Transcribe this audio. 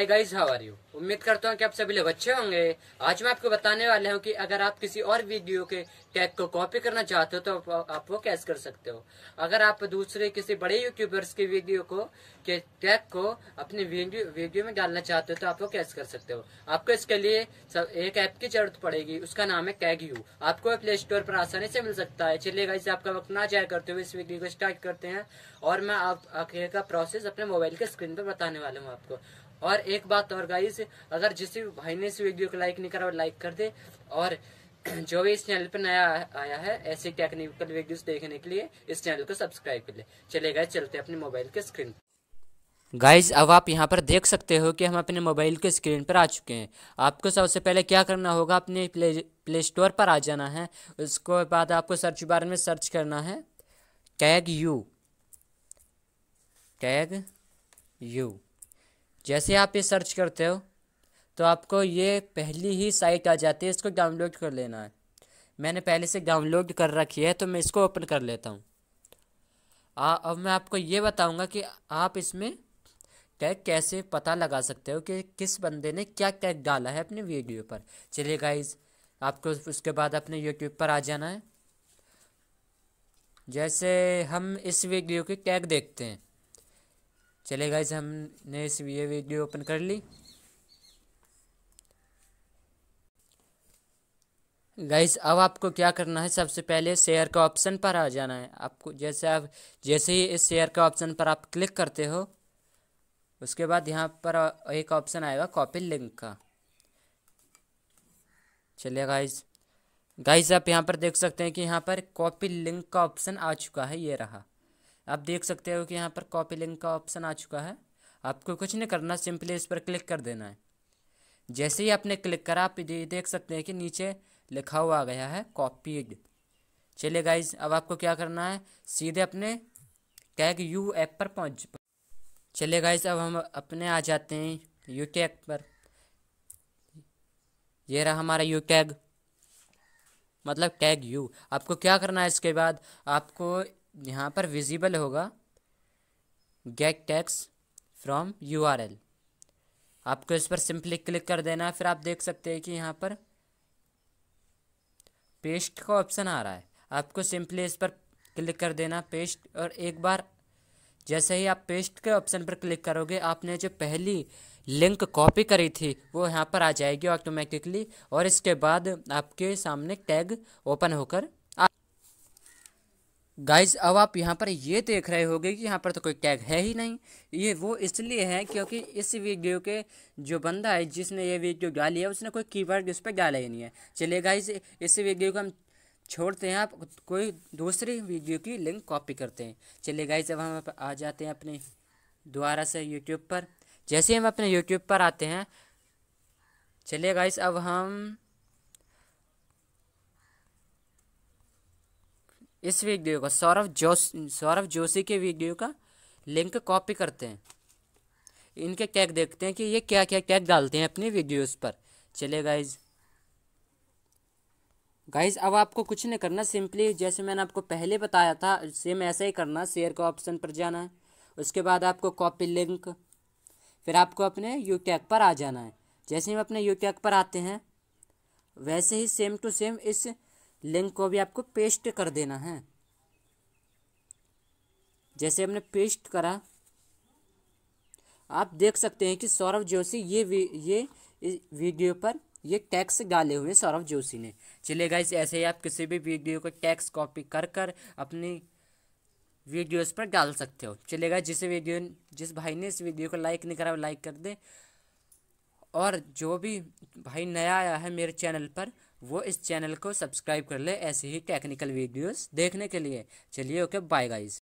Hi guys, how are you? उम्मीद करता हूँ कि आप सभी लोग अच्छे होंगे आज मैं आपको बताने वाला हूँ कि अगर आप किसी और वीडियो के टैग को कॉपी करना चाहते हो तो आप वो कैसे कर सकते हो अगर आप दूसरे किसी बड़े यूट्यूबर्स की वीडियो को के टैग को अपने वीडियो वीडियो में डालना चाहते हो तो आप वो कैसे कर सकते हो आपको इसके लिए सब एक ऐप की जरूरत पड़ेगी उसका नाम है कैग यू आपको प्ले स्टोर पर आसानी से मिल सकता है चलिएगा इसे आपका वक्त ना जाया करते हुए इस वीडियो को स्टार्ट करते हैं और मैं आप आखिर का प्रोसेस अपने मोबाइल के स्क्रीन पर बताने वाला हूँ आपको और एक बात और गाइस से अगर जिस भी भाई ने इस वीडियो को लाइक नहीं करा वो लाइक कर दे और जो भी इस चैनल पर नया आया है ऐसे टेक्निकल वीडियोस देखने के लिए इस चैनल को सब्सक्राइब कर ले चले गए चलते अपने मोबाइल के स्क्रीन गाइज अब आप यहां पर देख सकते हो कि हम अपने मोबाइल के स्क्रीन पर आ चुके हैं आपको सबसे पहले क्या करना होगा अपने प्ले प्ले स्टोर पर आ जाना है उसके बाद आपको सर्च बार में सर्च करना है टैग यू टैग यू जैसे आप ये सर्च करते हो तो आपको ये पहली ही साइट आ जाती है इसको डाउनलोड कर लेना है मैंने पहले से डाउनलोड कर रखी है तो मैं इसको ओपन कर लेता हूँ अब मैं आपको ये बताऊँगा कि आप इसमें टैग कैसे पता लगा सकते हो कि किस बंदे ने क्या टैग डाला है अपने वीडियो पर चलिए गाइज आपको उसके बाद अपने यूट्यूब पर आ जाना है जैसे हम इस वीडियो के टैग देखते हैं चले गाइज हमने इस ये वीडियो ओपन कर ली गाइज अब आपको क्या करना है सबसे पहले शेयर का ऑप्शन पर आ जाना है आपको जैसे आप जैसे ही इस शेयर का ऑप्शन पर आप क्लिक करते हो उसके बाद यहाँ पर एक ऑप्शन आएगा कॉपी लिंक का चलिए गाइज गाइज आप यहाँ पर देख सकते हैं कि यहाँ पर कॉपी लिंक का ऑप्शन आ चुका है ये रहा आप देख सकते हो कि यहाँ पर कॉपी लिंक का ऑप्शन आ चुका है आपको कुछ नहीं करना सिंपली इस पर क्लिक कर देना है जैसे ही आपने क्लिक करा आप देख सकते हैं कि नीचे लिखा हुआ आ गया है कॉपीड चलिए गाइज अब आपको क्या करना है सीधे अपने टैग यू ऐप पर पहुंच चलिए गाइज अब हम अपने आ जाते हैं यू ऐप पर ये रहा हमारा यू कैग मतलब टैग यू आपको क्या करना है इसके बाद आपको यहाँ पर विजिबल होगा गैग टैक्स फ्रॉम यू आर एल आपको इस पर सिंपली क्लिक कर देना फिर आप देख सकते हैं कि यहाँ पर पेस्ट का ऑप्शन आ रहा है आपको सिंपली इस पर क्लिक कर देना पेस्ट और एक बार जैसे ही आप पेस्ट के ऑप्शन पर क्लिक करोगे आपने जो पहली लिंक कॉपी करी थी वो यहाँ पर आ जाएगी ऑटोमेटिकली और इसके बाद आपके सामने टैग ओपन होकर गाइज अब आप यहाँ पर ये देख रहे होंगे कि यहाँ पर तो कोई टैग है ही नहीं ये वो इसलिए है क्योंकि इस वीडियो के जो बंदा है जिसने ये वीडियो डाली है उसने कोई कीवर्ड उस पर डाला ही नहीं है चलिए गाइज इस वीडियो को हम छोड़ते हैं आप कोई दूसरी वीडियो की लिंक कॉपी करते हैं चलिए गाइज अब हम आ जाते हैं अपने द्वारा से यूट्यूब पर जैसे हम अपने यूट्यूब पर आते हैं चलिए गाइज अब हम इस वीडियो का सौरभ जोश सौरभ जोशी के वीडियो का लिंक कॉपी करते हैं इनके टैग देखते हैं कि ये क्या क्या टैग डालते हैं अपने वीडियोस पर चले गाइज गाइज अब आपको कुछ नहीं करना सिंपली जैसे मैंने आपको पहले बताया था सेम ऐसा ही करना शेयर का ऑप्शन पर जाना है उसके बाद आपको कॉपी लिंक फिर आपको अपने यू टैग पर आ जाना है जैसे हम अपने यू टैग पर आते हैं वैसे ही सेम टू सेम इस लिंक को भी आपको पेस्ट कर देना है जैसे हमने पेस्ट करा आप देख सकते हैं कि सौरभ जोशी ये ये वीडियो पर ये टैक्स डाले हुए सौरभ जोशी ने चले गए ऐसे ही आप किसी भी वीडियो को टैक्स कॉपी कर कर अपनी वीडियोस पर डाल सकते हो चलेगा जिस वीडियो जिस भाई ने इस वीडियो को लाइक नहीं करा लाइक कर दे और जो भी भाई नया आया है मेरे चैनल पर वो इस चैनल को सब्सक्राइब कर ले ऐसे ही टेक्निकल वीडियोस देखने के लिए चलिए ओके बाय गाइज